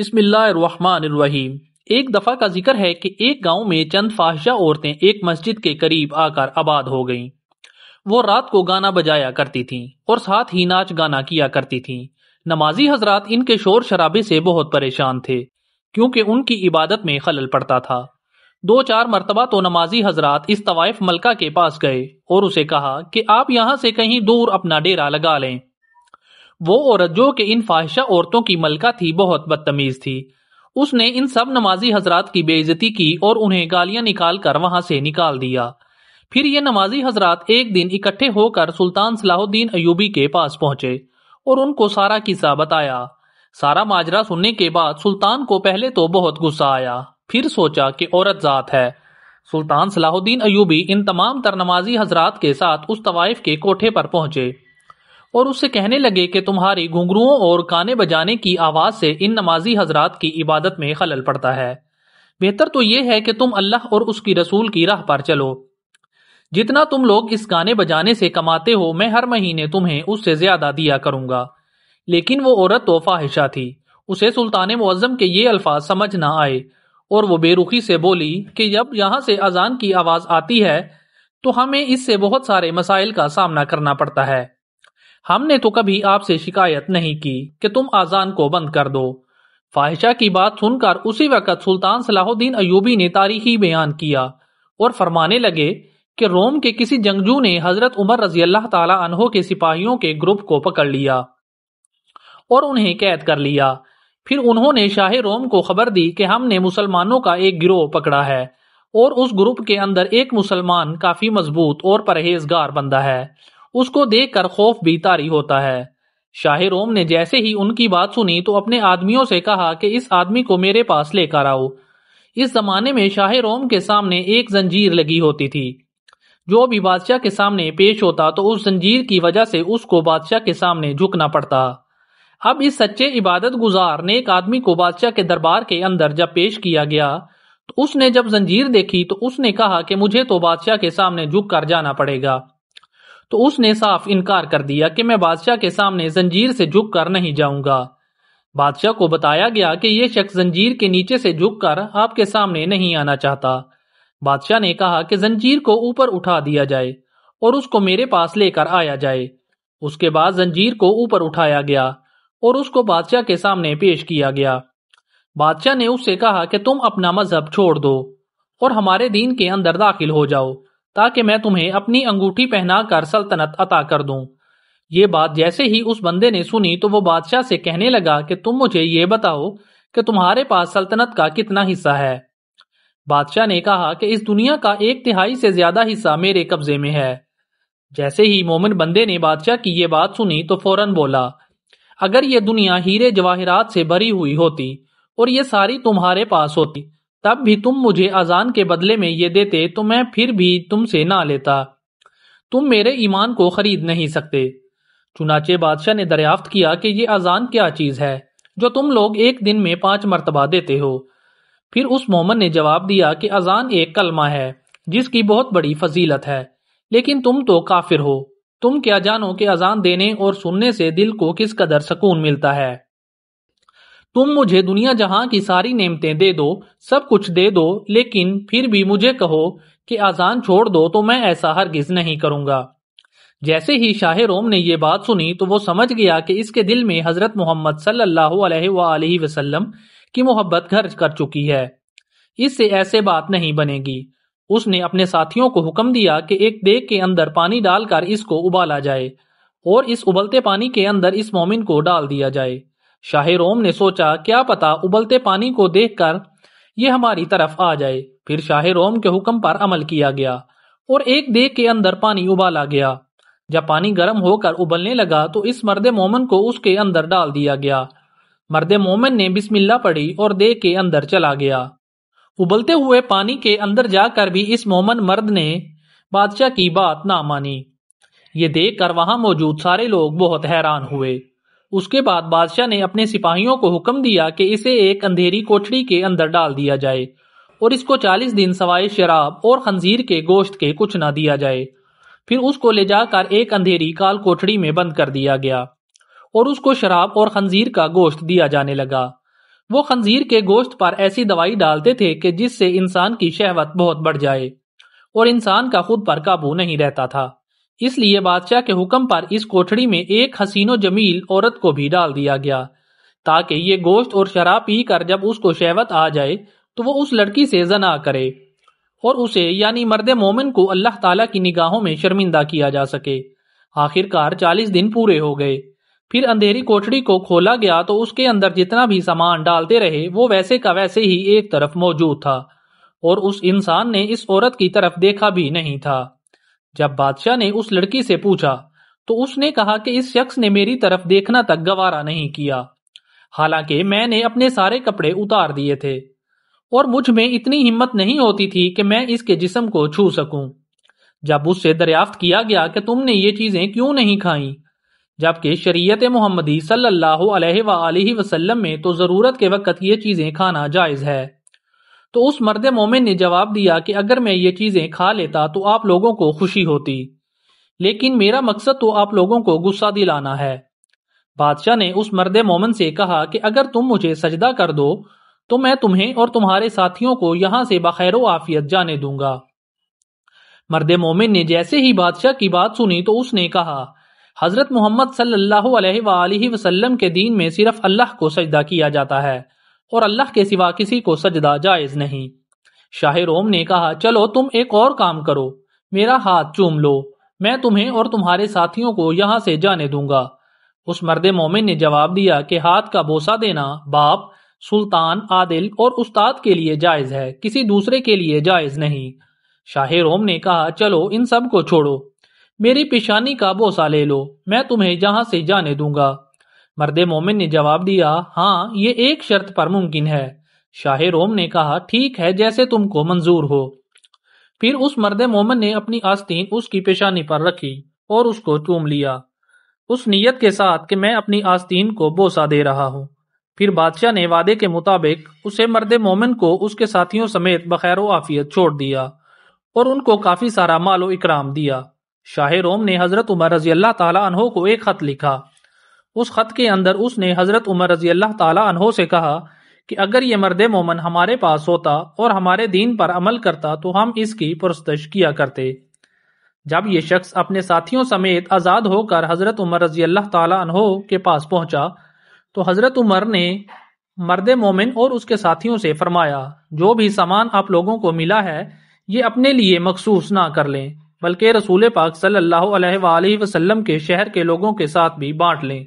बिस्मिल्लाहिर्रहमानिर्रहीम एक दफा का जिक्र है कि एक गांव में चंद फाहशा औरतें एक मस्जिद के करीब आकर आबाद हो गईं। वो रात को गाना बजाया करती थीं और साथ ही नाच गाना किया करती थीं। नमाजी हजरात इनके शोर शराबे से बहुत परेशान थे क्योंकि उनकी इबादत में खलल पड़ता था दो चार मरतबा तो नमाजी हजरात इस तवायफ मलका के पास गए और उसे कहा कि आप यहाँ से कहीं दूर अपना डेरा लगा लें वो औरत जो कि इन फाहिशा औरतों की मलका थी बहुत बदतमीज थी उसने इन सब नमाजी हजरात की बेइज्जती की और उन्हें गालियां निकाल कर वहां से निकाल दिया फिर ये नमाजी हजरात एक दिन इकट्ठे होकर सुल्तान सलाहुद्दीन अयूबी के पास पहुंचे और उनको सारा किस्सा बताया सारा माजरा सुनने के बाद सुल्तान को पहले तो बहुत गुस्सा आया फिर सोचा कि औरत जात है सुल्तान सलाहुद्दीन अयूबी इन तमाम तरनमाजी हजरात के साथ उस तवाइफ के कोठे पर पहुंचे और उससे कहने लगे कि तुम्हारी घुंघरुओं और काने बजाने की आवाज़ से इन नमाजी हजरात की इबादत में खलल पड़ता है बेहतर तो ये है कि तुम अल्लाह और उसकी रसूल की राह पर चलो जितना तुम लोग इस गाने बजाने से कमाते हो मैं हर महीने तुम्हें उससे ज्यादा दिया करूंगा लेकिन वो औरत तो फाहिशा थी उसे सुल्तान मुआजम के ये अल्फाज समझ ना आए और वो बेरुखी से बोली कि जब यहाँ से अजान की आवाज़ आती है तो हमें इससे बहुत सारे मसाइल का सामना करना पड़ता है हमने तो कभी आपसे शिकायत नहीं की कि तुम आजान को बंद कर दो फाहिशा की बात सुनकर उसी वक्त सुल्तान सलाहुद्दीन अयूबी ने तारीखी बयान किया और फरमाने लगे कि रोम के किसी जंगजू ने हजरत उमर रजी अल्लाह तहों के सिपाहियों के ग्रुप को पकड़ लिया और उन्हें कैद कर लिया फिर उन्होंने शाह रोम को खबर दी कि हमने मुसलमानों का एक गिरोह पकड़ा है और उस ग्रुप के अंदर एक मुसलमान काफी मजबूत और परहेजगार बंदा है उसको देखकर खौफ भी तारी होता है शाहिर ओम ने जैसे ही उनकी बात सुनी तो अपने आदमियों से कहा कि इस आदमी को मेरे पास लेकर आओ इस जमाने में शाहिर ओम के सामने एक जंजीर लगी होती थी जो भी बादशाह के सामने पेश होता तो उस जंजीर की वजह से उसको बादशाह के सामने झुकना पड़ता अब इस सच्चे इबादत गुजार नेक आदमी को बादशाह के दरबार के अंदर जब पेश किया गया तो उसने जब जंजीर देखी तो उसने कहा कि मुझे तो बादशाह के सामने झुक कर जाना पड़ेगा तो उसने साफ इनकार कर दिया कि मैं बादशाह के सामने जंजीर से झुक कर नहीं जाऊंगा बादशाह को बताया गया कि यह शख्स जंजीर के नीचे से झुक कर आपके सामने नहीं आना चाहता बादशाह ने कहा कि जंजीर को ऊपर उठा दिया जाए और उसको मेरे पास लेकर आया जाए उसके बाद जंजीर को ऊपर उठाया गया और उसको बादशाह के सामने पेश किया गया बादशाह ने उससे कहा कि तुम अपना मजहब छोड़ दो और हमारे दीन के अंदर दाखिल हो जाओ ताकि मैं तुम्हें अपनी अंगूठी पहनाकर सल्तनत अता कर दूं ये बात जैसे ही उस बंदे ने सुनी तो वो बादशाह से कहने लगा कि तुम मुझे ये बताओ कि तुम्हारे पास सल्तनत का कितना हिस्सा है बादशाह ने कहा कि इस दुनिया का एक तिहाई से ज्यादा हिस्सा मेरे कब्जे में है जैसे ही मोमिन बंदे ने बादशाह की ये बात सुनी तो फौरन बोला अगर ये दुनिया हीरे जवाहरात से भरी हुई होती और ये सारी तुम्हारे पास होती तब भी तुम मुझे अजान के बदले में ये देते तो मैं फिर भी तुमसे ना लेता तुम मेरे ईमान को खरीद नहीं सकते चुनाचे बादशाह ने दरियाफ्त किया कि ये अजान क्या चीज़ है जो तुम लोग एक दिन में पांच मरतबा देते हो फिर उस मोमन ने जवाब दिया कि अजान एक कलमा है जिसकी बहुत बड़ी फजीलत है लेकिन तुम तो काफिर हो तुम क्या जानो कि अजान देने और सुनने से दिल को किस कदर सुकून मिलता है तुम मुझे दुनिया जहां की सारी नेमतें दे दो सब कुछ दे दो लेकिन फिर भी मुझे कहो कि आजान छोड़ दो तो मैं ऐसा हरगिज नहीं करूंगा जैसे ही शाह रोम ने यह बात सुनी तो वो समझ गया कि इसके दिल में हजरत मोहम्मद सल्लल्लाहु वसल्लम की मोहब्बत घर कर चुकी है इससे ऐसे बात नहीं बनेगी उसने अपने साथियों को हुक्म दिया कि एक देग के अंदर पानी डालकर इसको उबाला जाए और इस उबलते पानी के अंदर इस मोमिन को डाल दिया जाए शाहिर रोम ने सोचा क्या पता उबलते पानी को देखकर ये हमारी तरफ आ जाए फिर शाहिर के हुक्म पर अमल किया गया और एक देख के अंदर पानी उबाला गया जब पानी गर्म होकर उबलने लगा तो इस मर्द मोमन को उसके अंदर डाल दिया गया मर्द मोमन ने बिस्मिल्ला पढ़ी और देख के अंदर चला गया उबलते हुए पानी के अंदर जाकर भी इस मोमन मर्द ने बादशाह की बात ना मानी ये देख कर वहां मौजूद सारे लोग बहुत हैरान हुए उसके बाद बादशाह ने अपने सिपाहियों को हुक्म दिया कि इसे एक अंधेरी कोठड़ी के अंदर डाल दिया जाए और इसको चालीस दिन सवाए शराब और खंजीर के गोश्त के कुछ ना दिया जाए फिर उसको ले जाकर एक अंधेरी काल कोठड़ी में बंद कर दिया गया और उसको शराब और खंजीर का गोश्त दिया जाने लगा वो खंजीर के गोश्त पर ऐसी दवाई डालते थे कि जिससे इंसान की शहवत बहुत बढ़ जाए और इंसान का खुद पर काबू नहीं रहता था इसलिए बादशाह के हुक्म पर इस कोठड़ी में एक हसीनो जमील औरत को भी डाल दिया गया ताकि ये गोश्त और शराब पी कर जब उसको शहवत आ जाए तो वो उस लड़की से जना करे और उसे यानी मर्द मोमिन को अल्लाह ताला की निगाहों में शर्मिंदा किया जा सके आखिरकार चालीस दिन पूरे हो गए फिर अंधेरी कोठड़ी को खोला गया तो उसके अंदर जितना भी सामान डालते रहे वो वैसे का वैसे ही एक तरफ मौजूद था और उस इंसान ने इस औरत की तरफ देखा भी नहीं था जब बादशाह ने उस लड़की से पूछा तो उसने कहा कि इस शख्स ने मेरी तरफ देखना तक गवारा नहीं किया हालांकि मैंने अपने सारे कपड़े उतार दिए थे और मुझ में इतनी हिम्मत नहीं होती थी कि मैं इसके जिस्म को छू सकूं। जब उससे दरियाफ्त किया गया कि तुमने ये चीज़ें क्यों नहीं खाई जबकि शरीयत मोहम्मदी सल्लल्लाहु अलैहि वसल्लम में तो ज़रूरत के वक़्त ये चीज़ें खाना जायज़ है तो उस मर्द मोमिन ने जवाब दिया कि अगर मैं ये चीज़ें खा लेता तो आप लोगों को खुशी होती लेकिन मेरा मकसद तो आप लोगों को गुस्सा दिलाना है बादशाह ने उस मर्द मोमन से कहा कि अगर तुम मुझे सजदा कर दो तो मैं तुम्हें और तुम्हारे साथियों को यहां से बखैर आफियत जाने दूंगा मर्द मोमिन ने जैसे ही बादशाह की बात सुनी तो उसने कहा हजरत मोहम्मद सल्लल्लाहु अलैहि वसल्लम के दीन में सिर्फ अल्लाह को सजदा किया जाता है और अल्लाह के सिवा किसी को सजदा जायज नहीं शाह रोम ने कहा चलो तुम एक और काम करो मेरा हाथ चूम लो मैं तुम्हें और तुम्हारे साथियों को यहाँ से जाने दूंगा उस मर्द मोमिन ने जवाब दिया कि हाथ का बोसा देना बाप सुल्तान आदिल और उस्ताद के लिए जायज है किसी दूसरे के लिए जायज नहीं शाह रोम ने कहा चलो इन सब को छोड़ो मेरी पेशानी का बोसा ले लो मैं तुम्हें यहाँ से जाने दूंगा मर्द मोमिन ने जवाब दिया हाँ ये एक शर्त पर मुमकिन है शाह रोम ने कहा ठीक है जैसे तुमको मंजूर हो फिर उस मर्द मोमन ने अपनी आस्तीन उसकी पेशानी पर रखी और उसको चूम लिया उस नीयत के साथ कि मैं अपनी आस्तीन को बोसा दे रहा हूँ फिर बादशाह ने वादे के मुताबिक उसे मर्द मोमिन को उसके साथियों समेत बखैर आफियत छोड़ दिया और उनको काफी सारा मालो इकराम दिया शाह रोम ने हजरत उमर रजी अल्लाह तला को एक खत लिखा उस खत के अंदर उसने हजरत उमर रजी अल्लाह अनहो से कहा कि अगर ये मर्द मोमन हमारे पास होता और हमारे दीन पर अमल करता तो हम इसकी पुरस्तश किया करते जब ये शख्स अपने साथियों समेत आज़ाद होकर हज़रत उमर रजी अल्लाह तहों के पास पहुंचा तो हज़रत उमर ने मर्द मोमिन और उसके साथियों से फरमाया जो भी सामान आप लोगों को मिला है ये अपने लिए मखसूस ना कर लें बल्कि रसूल पाक सल्लल्लाहु अलैहि वसल्लम के शहर के लोगों के साथ भी बांट लें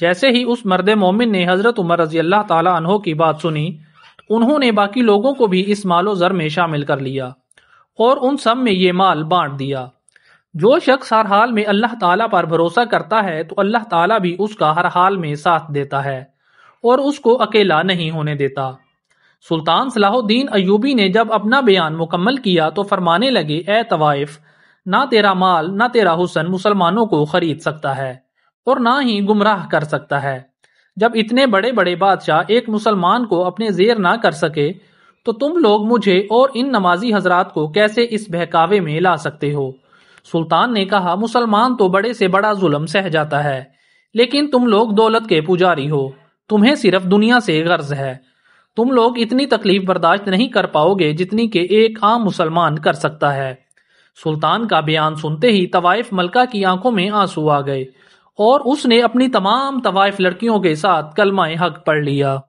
जैसे ही उस मर्द मोमिन ने हजरत उमर रजी अल्लाह तहो की बात सुनी उन्होंने बाकी लोगों को भी इस मालो ज़र में शामिल कर लिया और उन सब में ये माल बांट दिया जो शख्स हर हाल में अल्लाह ताला पर भरोसा करता है तो अल्लाह ताला भी उसका हर हाल में साथ देता है और उसको अकेला नहीं होने देता सुल्तान सलाहुद्दीन अयूबी ने जब अपना बयान मुकम्मल किया तो फरमाने लगे ए तवाइफ ना तेरा माल ना तेरा हुसन मुसलमानों को खरीद सकता है और ना ही गुमराह कर सकता है जब इतने बड़े बड़े बादशाह एक मुसलमान को अपने जेर ना कर सके तो तुम लोग मुझे और इन नमाजी हजरात को कैसे इस बहकावे में ला सकते हो सुल्तान ने कहा मुसलमान तो बड़े से बड़ा जुल्म सह जाता है लेकिन तुम लोग दौलत के पुजारी हो तुम्हें सिर्फ दुनिया से गर्ज है तुम लोग इतनी तकलीफ बर्दाश्त नहीं कर पाओगे जितनी के एक आम मुसलमान कर सकता है सुल्तान का बयान सुनते ही तवाइफ मलका की आंखों में आंसू आ गए और उसने अपनी तमाम तवाइफ लड़कियों के साथ कलमा हक पढ़ लिया